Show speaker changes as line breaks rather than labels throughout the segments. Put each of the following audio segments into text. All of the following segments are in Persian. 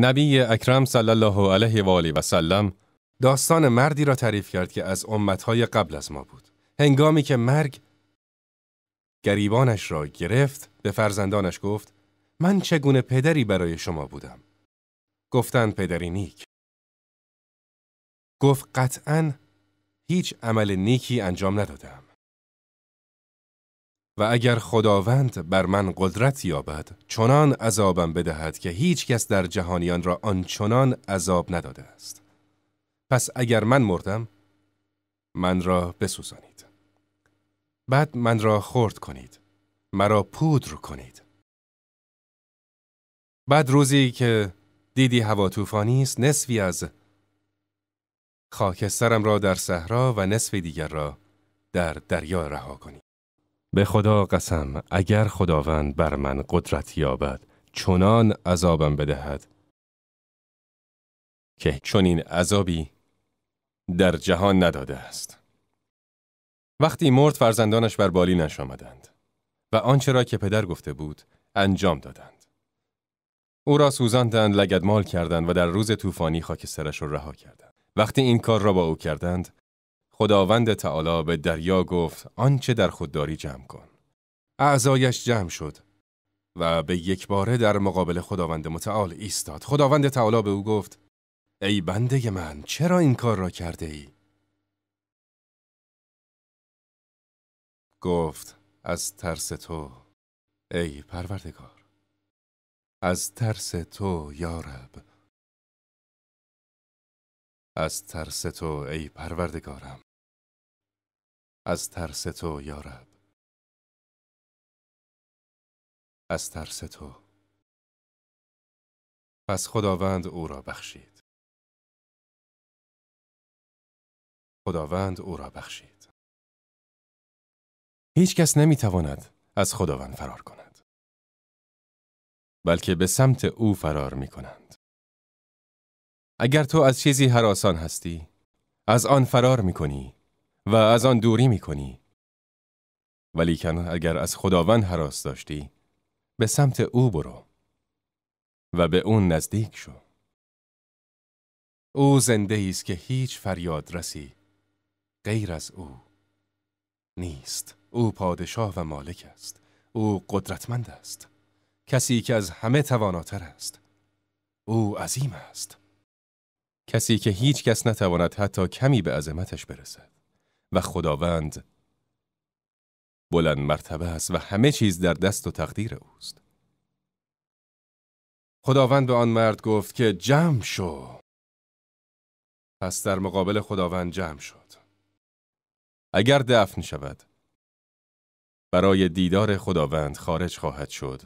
نبی اکرم صلی الله علیه و آله و سلم داستان مردی را تعریف کرد که از امتهای قبل از ما بود. هنگامی که مرگ گریبانش را گرفت به فرزندانش گفت من چگونه پدری برای شما بودم. گفتند پدری نیک. گفت قطعا هیچ عمل نیکی انجام ندادم. و اگر خداوند بر من قدرت یابد چنان عذابم بدهد که هیچ کس در جهانیان را آنچنان عذاب نداده است پس اگر من مردم من را بسوزانید بعد من را خرد کنید مرا پودر کنید بعد روزی که دیدی هوا طوفانی است نصفی از خاکسترم را در صحرا و نصف دیگر را در دریا رها کنید. به خدا قسم اگر خداوند بر من قدرت یابد چنان عذابم بدهد که چنین عذابی در جهان نداده است وقتی مرد فرزندانش بر بالینش آمدند و آنچه را که پدر گفته بود انجام دادند او را سوزاندند لگدمال کردند و در روز طوفانی سرش را رها کردند وقتی این کار را با او کردند خداوند تعالی به دریا گفت آنچه در خودداری جمع کن. اعضایش جمع شد و به یک باره در مقابل خداوند متعال ایستاد. خداوند تعالی به او گفت ای بنده من چرا این کار را کرده ای؟ گفت از ترس تو ای پروردگار از ترس تو یارب از ترس تو ای پروردگارم از ترس تو یارب از ترس تو پس خداوند او را بخشید خداوند او را بخشید هیچ کس تواند از خداوند فرار کند بلکه به سمت او فرار می کنند اگر تو از چیزی حراسان هستی از آن فرار می کنی و از آن دوری می کنی. ولیکن اگر از خداوند حراس داشتی به سمت او برو و به اون نزدیک شو. او زنده است که هیچ فریاد رسی غیر از او نیست. او پادشاه و مالک است. او قدرتمند است. کسی که از همه تواناتر است. او عظیم است. کسی که هیچ کس نتواند حتی کمی به عظمتش برسد. و خداوند بلند مرتبه است و همه چیز در دست و تقدیر اوست. خداوند به آن مرد گفت که جمع شو. پس در مقابل خداوند جمع شد. اگر دفن شود، برای دیدار خداوند خارج خواهد شد.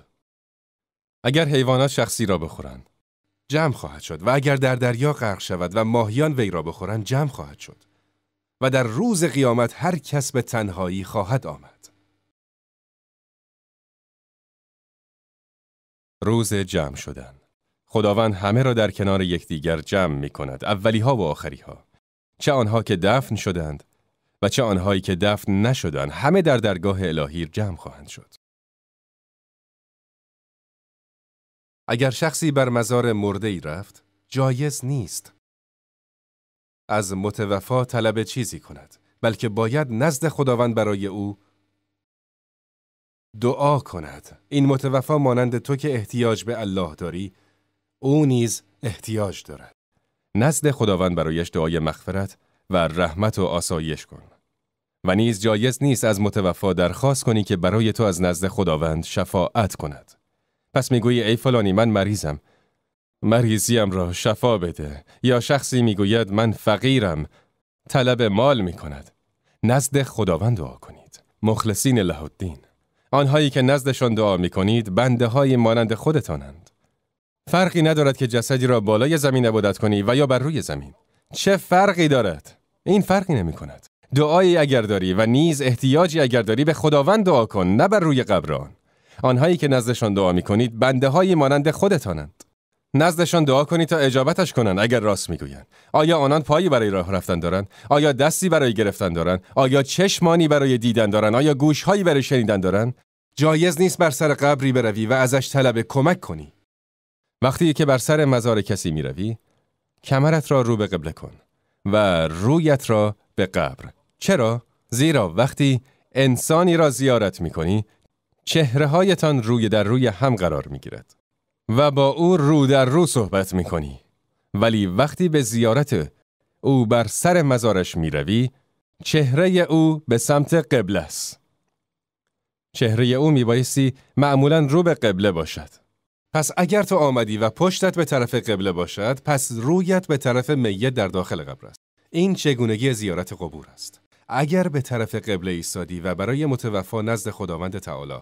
اگر حیوانات شخصی را بخورند، جمع خواهد شد و اگر در دریا غرق شود و ماهیان وی را بخورند، جمع خواهد شد. و در روز قیامت هر کس به تنهایی خواهد آمد. روز جمع شدن خداوند همه را در کنار یکدیگر جمع می کند اولی ها و آخری ها چه آنها که دفن شدند و چه آنهایی که دفن نشدند همه در درگاه الهی جمع خواهند شد اگر شخصی بر مزار مرده ای رفت جایز نیست از متوفا طلب چیزی کند بلکه باید نزد خداوند برای او دعا کند این متوفا مانند تو که احتیاج به الله داری او نیز احتیاج دارد نزد خداوند برایش دعای مغفرت و رحمت و آسایش کن و نیز جایز نیست از متوفا درخواست کنی که برای تو از نزد خداوند شفاعت کند پس میگویی ای فلانی من مریضم مریضیم را شفا بده یا شخصی میگوید من فقیرم طلب مال می کند نزد خداوند دعا کنید مخلصین الله الدین آنهایی که نزدشان دعا می کنید بنده های مانند خودتانند فرقی ندارد که جسدی را بالای زمین عبادت کنی و یا بر روی زمین چه فرقی دارد این فرقی نمی کند دعایی اگر داری و نیز احتیاجی اگر داری به خداوند دعا کن نه بر روی قبران آنهایی که نزدشان دعا می کنید بنده های مانند خودتانند نزدشان دعا کنید تا اجابتش کنند اگر راست میگویند آیا آنان پایی برای راه رفتن دارند آیا دستی برای گرفتن دارند آیا چشمانی برای دیدن دارند آیا گوشهایی برای شنیدن دارند جایز نیست بر سر قبری بروی و ازش طلب کمک کنی وقتی که بر سر مزار کسی میروی کمرت را رو به قبله کن و رویت را به قبر چرا زیرا وقتی انسانی را زیارت میکنی چهره روی در روی هم قرار میگیرد و با او رو در رو صحبت می کنی. ولی وقتی به زیارت او بر سر مزارش می روی، چهره او به سمت قبله است. چهره او می بایستی معمولا رو به قبله باشد. پس اگر تو آمدی و پشتت به طرف قبله باشد، پس رویت به طرف میت در داخل قبر است. این چگونگی زیارت قبور است. اگر به طرف قبله ایستادی و برای متوفا نزد خداوند تعالی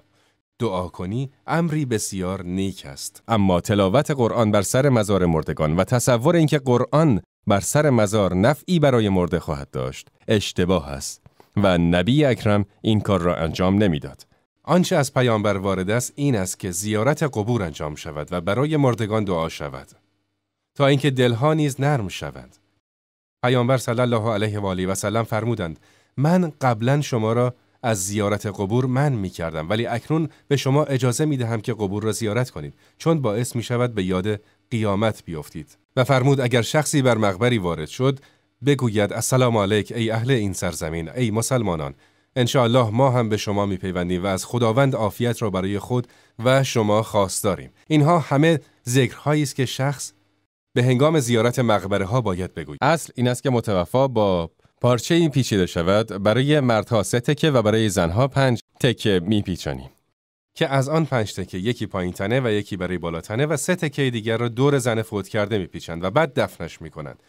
دعا کنی امری بسیار نیک است اما تلاوت قرآن بر سر مزار مردگان و تصور اینکه قرآن بر سر مزار نفعی برای مرده خواهد داشت اشتباه است و نبی اکرم این کار را انجام نمیداد آنچه از پیامبر وارد است این است که زیارت قبور انجام شود و برای مردگان دعا شود تا اینکه دلها نیز نرم شوند پیامبر صلی الله علیه و آله و سلم فرمودند من قبلا شما را از زیارت قبور من می کردم ولی اکنون به شما اجازه می دهم که قبور را زیارت کنید چون باعث می شود به یاد قیامت بیفتید و فرمود اگر شخصی بر مقبری وارد شد بگوید السلام علیک ای اهل این سرزمین ای مسلمانان انشاءالله ما هم به شما میپیوندیم و از خداوند عافیت را برای خود و شما خواست داریم اینها همه ذکرهایی است که شخص به هنگام زیارت مقبره ها باید بگوید اصل این است که متوفا با پارچه این پیچیده شود برای مردها سه تکه و برای زنها پنج تکه میپیچانیم که از آن پنج تکه یکی پایین تنه و یکی برای تنه و سه تکه دیگر را دور زن فوت کرده میپیچند و بعد دفنش کنند.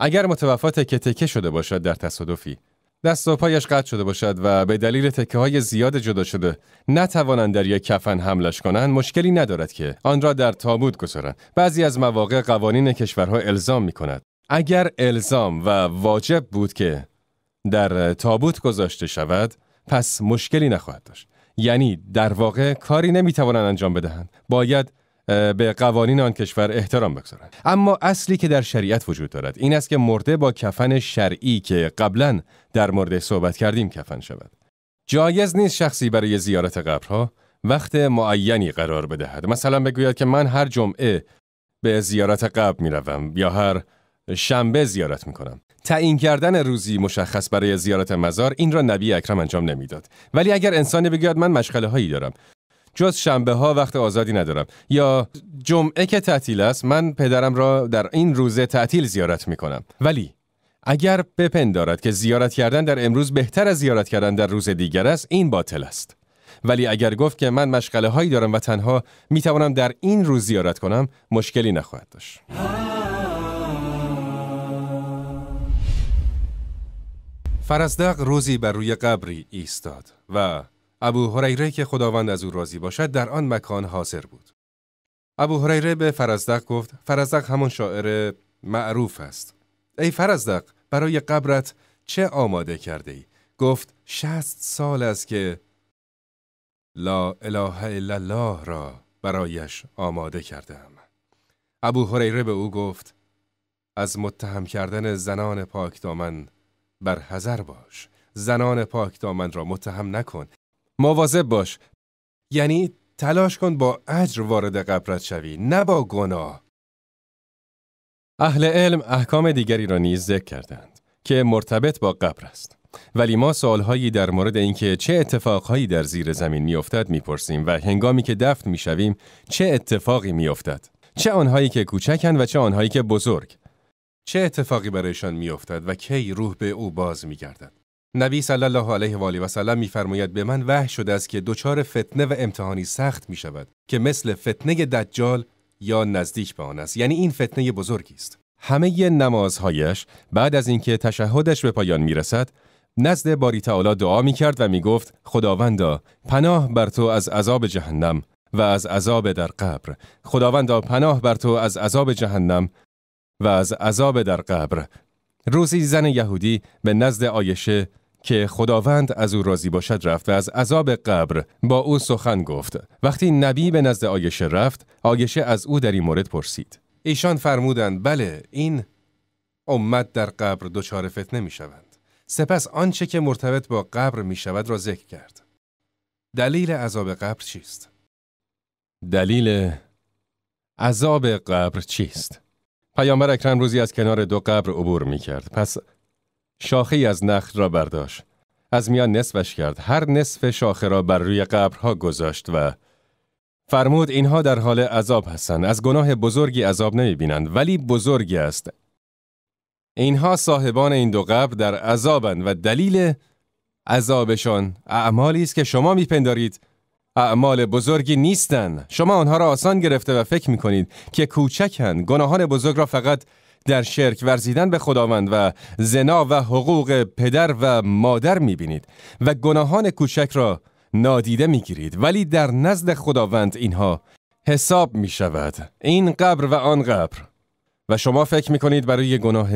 اگر متوفا تکه تکه شده باشد در تصادفی دست و پایش قطع شده باشد و به دلیل تکه های زیاد جدا شده نتوانند در یک کفن حملش کنند مشکلی ندارد که آن را در تابوت گذارند بعضی از مواقع قوانین کشورها الزام می کند اگر الزام و واجب بود که در تابوت گذاشته شود پس مشکلی نخواهد داشت یعنی در واقع کاری نمیتوانند انجام بدهند باید به قوانین آن کشور احترام بگذارند اما اصلی که در شریعت وجود دارد این است که مرده با کفن شرعی که قبلا در مورد صحبت کردیم کفن شود جایز نیست شخصی برای زیارت قبرها وقت معینی قرار بدهد مثلا بگوید که من هر جمعه به زیارت قبر می روم یا هر شنبه زیارت میکنم تعیین کردن روزی مشخص برای زیارت مزار این را نبی اکرم انجام نمیداد ولی اگر انسانی بگوید من مشغله هایی دارم جز شنبه ها وقت آزادی ندارم یا جمعه که تعطیل است من پدرم را در این روزه تعطیل زیارت میکنم ولی اگر بپندارد که زیارت کردن در امروز بهتر از زیارت کردن در روز دیگر است این باطل است ولی اگر گفت که من مشغله هایی دارم و تنها می توانم در این روز زیارت کنم مشکلی نخواهد داشت فرزدق روزی بر روی قبری ایستاد و ابو هریره که خداوند از او راضی باشد در آن مکان حاضر بود. ابو هریره به فرزدق گفت فرزدق همون شاعر معروف است. ای فرزدق برای قبرت چه آماده کرده ای؟ گفت شست سال است که لا اله الا الله را برایش آماده کردم. ابو هریره به او گفت از متهم کردن زنان پاک دامن بر حذر باش زنان پاک دامن را متهم نکن مواظب باش یعنی تلاش کن با اجر وارد قبرت شوی نه با گناه اهل علم احکام دیگری را نیز ذکر کردند که مرتبط با قبر است ولی ما سوالهایی در مورد اینکه چه اتفاقهایی در زیر زمین میافتد میپرسیم و هنگامی که دفن میشویم چه اتفاقی میافتد چه آنهایی که کوچکند و چه آنهایی که بزرگ چه اتفاقی برایشان میافتد و کی روح به او باز میگردد نبی صلی الله علیه و آله و سلم میفرماید به من وحی شده است که دچار فتنه و امتحانی سخت می شود که مثل فتنه دجال یا نزدیک به آن است یعنی این فتنه بزرگی است همه نمازهایش بعد از اینکه تشهدش به پایان رسد نزد باری تعالی دعا می کرد و می گفت خداوندا پناه بر تو از عذاب جهنم و از عذاب در قبر خداوندا پناه بر تو از عذاب جهنم و از عذاب در قبر روزی زن یهودی به نزد آیشه که خداوند از او راضی باشد رفت و از عذاب قبر با او سخن گفت وقتی نبی به نزد آیشه رفت آیشه از او در این مورد پرسید ایشان فرمودند بله این امت در قبر دچار فتنه می شوند سپس آنچه که مرتبط با قبر می شود را ذکر کرد دلیل عذاب قبر چیست دلیل عذاب قبر چیست پیامبر اکرم روزی از کنار دو قبر عبور می کرد. پس شاخه از نخل را برداشت. از میان نصفش کرد. هر نصف شاخه را بر روی قبرها گذاشت و فرمود اینها در حال عذاب هستند. از گناه بزرگی عذاب نمی بینند ولی بزرگی است. اینها صاحبان این دو قبر در عذابند و دلیل عذابشان اعمالی است که شما میپندارید اعمال بزرگی نیستند شما آنها را آسان گرفته و فکر می کنید که کوچکن گناهان بزرگ را فقط در شرک ورزیدن به خداوند و زنا و حقوق پدر و مادر می بینید و گناهان کوچک را نادیده می گیرید ولی در نزد خداوند اینها حساب می شود این قبر و آن قبر و شما فکر می کنید برای گناه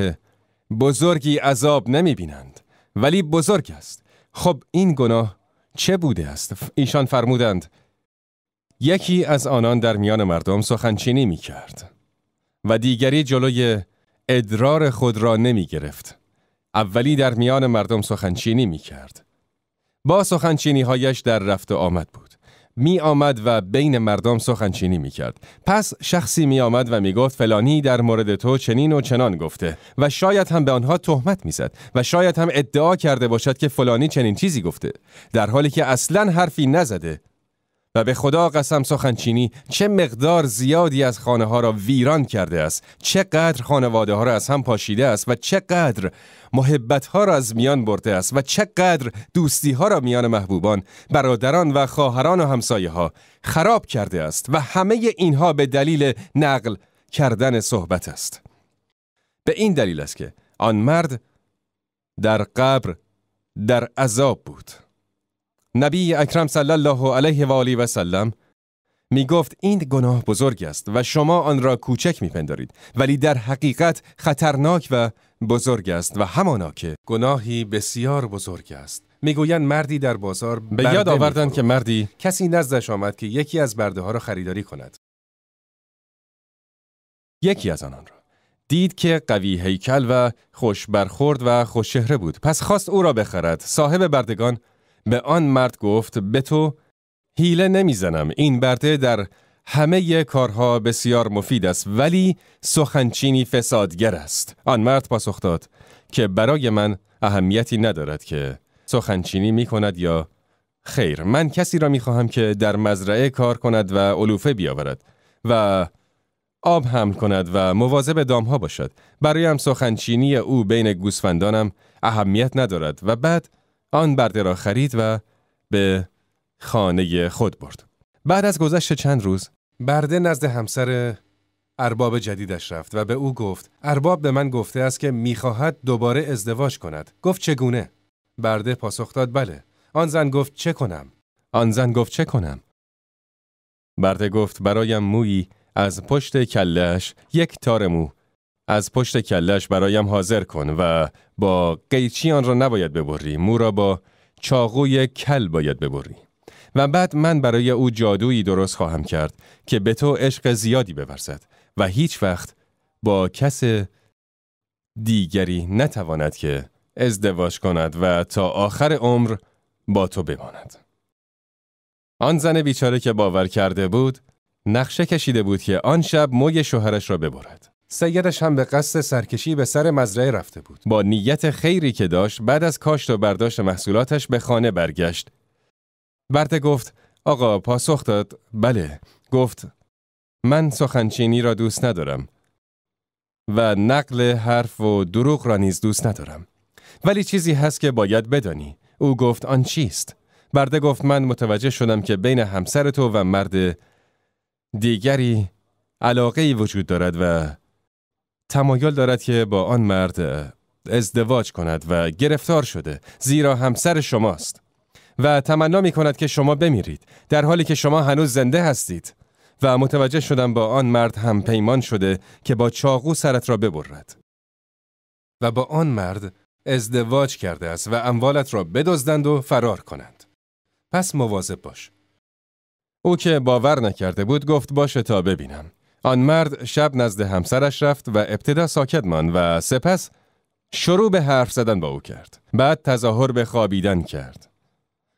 بزرگی عذاب نمی بینند ولی بزرگ است خب این گناه چه بوده است؟ ایشان فرمودند یکی از آنان در میان مردم سخنچینی می کرد و دیگری جلوی ادرار خود را نمی گرفت. اولی در میان مردم سخنچینی می کرد. با سخنچینی هایش در رفت آمد بود. می آمد و بین مردم سخنچینی می کرد. پس شخصی می آمد و می گفت فلانی در مورد تو چنین و چنان گفته و شاید هم به آنها تهمت می زد و شاید هم ادعا کرده باشد که فلانی چنین چیزی گفته در حالی که اصلا حرفی نزده و به خدا قسم سخنچینی چه مقدار زیادی از خانه ها را ویران کرده است چقدر خانواده ها را از هم پاشیده است و چقدر محبت ها را از میان برده است و چقدر دوستی ها را میان محبوبان برادران و خواهران و همسایه ها خراب کرده است و همه اینها به دلیل نقل کردن صحبت است به این دلیل است که آن مرد در قبر در عذاب بود نبی اکرم صلی الله علیه و آله و سلم می گفت این گناه بزرگ است و شما آن را کوچک می پندارید ولی در حقیقت خطرناک و بزرگ است و همانا که گناهی بسیار بزرگ است میگویند مردی در بازار به یاد آوردند که مردی کسی نزدش آمد که یکی از برده ها را خریداری کند یکی از آنان را دید که قوی هیکل و خوش برخورد و خوش بود پس خواست او را بخرد صاحب بردگان به آن مرد گفت به تو هیله نمیزنم این برده در همه کارها بسیار مفید است ولی سخنچینی فسادگر است آن مرد پاسخ داد که برای من اهمیتی ندارد که سخنچینی می کند یا خیر من کسی را می خواهم که در مزرعه کار کند و علوفه بیاورد و آب حمل کند و مواظب دامها باشد برایم سخنچینی او بین گوسفندانم اهمیت ندارد و بعد آن برده را خرید و به خانه خود برد. بعد از گذشت چند روز برده نزد همسر ارباب جدیدش رفت و به او گفت ارباب به من گفته است که میخواهد دوباره ازدواج کند گفت چگونه برده پاسخ داد بله آن زن گفت چه کنم آن زن گفت چه کنم برده گفت برایم مویی از پشت کلش یک تار مو از پشت کلش برایم حاضر کن و با قیچی آن را نباید ببری مو را با چاقوی کل باید ببری و بعد من برای او جادویی درست خواهم کرد که به تو عشق زیادی بورزد و هیچ وقت با کس دیگری نتواند که ازدواج کند و تا آخر عمر با تو بماند. آن زن بیچاره که باور کرده بود نقشه کشیده بود که آن شب موی شوهرش را ببرد. سیدش هم به قصد سرکشی به سر مزرعه رفته بود. با نیت خیری که داشت بعد از کاشت و برداشت محصولاتش به خانه برگشت. برده گفت آقا پاسخ داد بله گفت من سخنچینی را دوست ندارم و نقل حرف و دروغ را نیز دوست ندارم ولی چیزی هست که باید بدانی او گفت آن چیست برده گفت من متوجه شدم که بین همسر تو و مرد دیگری علاقه وجود دارد و تمایل دارد که با آن مرد ازدواج کند و گرفتار شده زیرا همسر شماست و تمنا می کند که شما بمیرید در حالی که شما هنوز زنده هستید و متوجه شدم با آن مرد هم پیمان شده که با چاقو سرت را ببرد و با آن مرد ازدواج کرده است و اموالت را بدزدند و فرار کنند پس مواظب باش او که باور نکرده بود گفت باشه تا ببینم آن مرد شب نزد همسرش رفت و ابتدا ساکت ماند و سپس شروع به حرف زدن با او کرد. بعد تظاهر به خوابیدن کرد.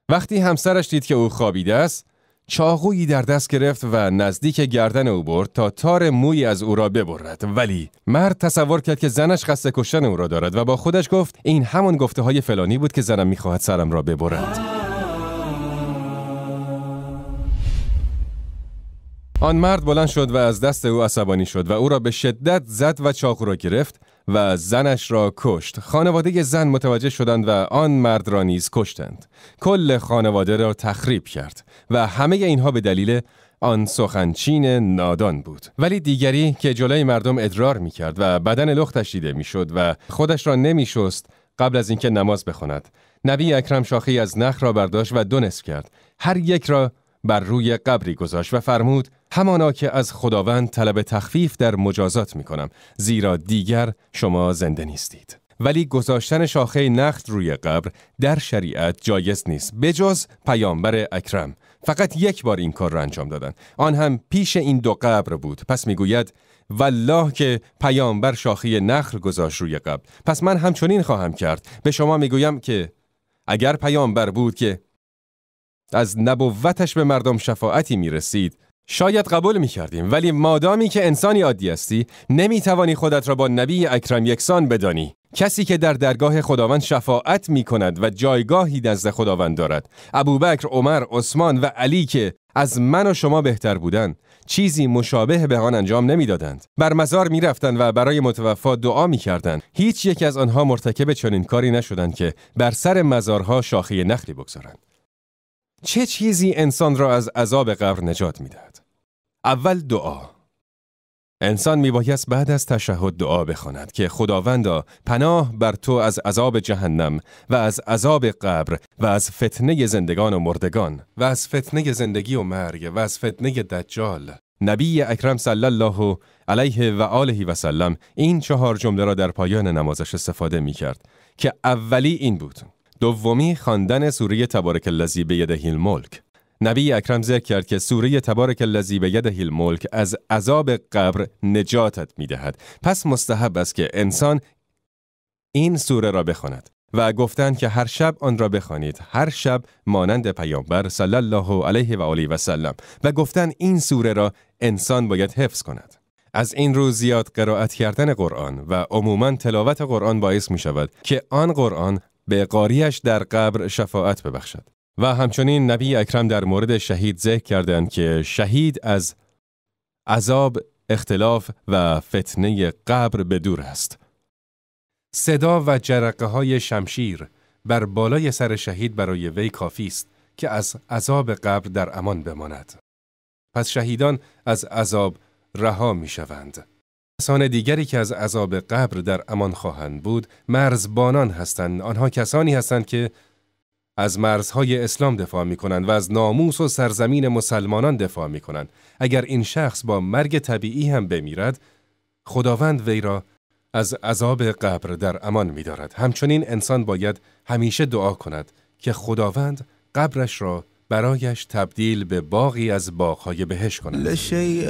وقتی همسرش دید که او خوابیده است، چاقویی در دست گرفت و نزدیک گردن او برد تا تار موی از او را ببرد ولی مرد تصور کرد که زنش قصد کشتن او را دارد و با خودش گفت این همان گفته های فلانی بود که زنم میخواهد سرم را ببرد آن مرد بلند شد و از دست او عصبانی شد و او را به شدت زد و چاقو را گرفت و زنش را کشت. خانواده زن متوجه شدند و آن مرد را نیز کشتند. کل خانواده را تخریب کرد و همه اینها به دلیل آن سخنچین نادان بود ولی دیگری که جلوی مردم ادرار می کرد و بدن لختش دیده می شد و خودش را نمی شست قبل از اینکه نماز بخواند نبی اکرم شاخی از نخ را برداشت و دو نصف کرد هر یک را بر روی قبری گذاشت و فرمود همانا که از خداوند طلب تخفیف در مجازات می کنم زیرا دیگر شما زنده نیستید. ولی گذاشتن شاخه نخت روی قبر در شریعت جایز نیست بجز پیامبر اکرم فقط یک بار این کار را انجام دادند آن هم پیش این دو قبر بود پس میگوید والله که پیامبر شاخه نخل گذاشت روی قبر پس من همچنین خواهم کرد به شما میگویم که اگر پیامبر بود که از نبوتش به مردم شفاعتی می رسید شاید قبول می کردیم ولی مادامی که انسانی عادی هستی نمی توانی خودت را با نبی اکرم یکسان بدانی کسی که در درگاه خداوند شفاعت می کند و جایگاهی نزد خداوند دارد ابوبکر عمر عثمان و علی که از من و شما بهتر بودند چیزی مشابه به آن انجام نمیدادند بر مزار میرفتند و برای متوفا دعا میکردند هیچ یک از آنها مرتکب چنین کاری نشدند که بر سر مزارها شاخه نخلی بگذارند چه چیزی انسان را از عذاب قبر نجات میدهد؟ اول دعا انسان میبایست بعد از تشهد دعا بخواند که خداوندا پناه بر تو از عذاب جهنم و از عذاب قبر و از فتنه زندگان و مردگان و از فتنه زندگی و مرگ و از فتنه دجال نبی اکرم صلی الله علیه و آله و سلم این چهار جمله را در پایان نمازش استفاده می کرد که اولی این بود دومی خواندن سوره تبارک الذی به الملک نبی اکرم ذکر کرد که سوره تبارک الذی به الملک از عذاب قبر نجاتت میدهد پس مستحب است که انسان این سوره را بخواند و گفتند که هر شب آن را بخوانید هر شب مانند پیامبر صلی الله علیه و آله و سلم و گفتن این سوره را انسان باید حفظ کند از این رو زیاد قرائت کردن قرآن و عموما تلاوت قرآن باعث می شود که آن قرآن به قاریش در قبر شفاعت ببخشد و همچنین نبی اکرم در مورد شهید ذکر کردند که شهید از عذاب اختلاف و فتنه قبر به دور است صدا و جرقه های شمشیر بر بالای سر شهید برای وی کافی است که از عذاب قبر در امان بماند پس شهیدان از عذاب رها می شوند کسان دیگری که از عذاب قبر در امان خواهند بود مرزبانان هستند آنها کسانی هستند که از مرزهای اسلام دفاع می کنند و از ناموس و سرزمین مسلمانان دفاع می کنند اگر این شخص با مرگ طبیعی هم بمیرد خداوند وی را از عذاب قبر در امان می دارد. همچنین انسان باید همیشه دعا کند که خداوند قبرش را برایش تبدیل به باقی از باغهای بهش کند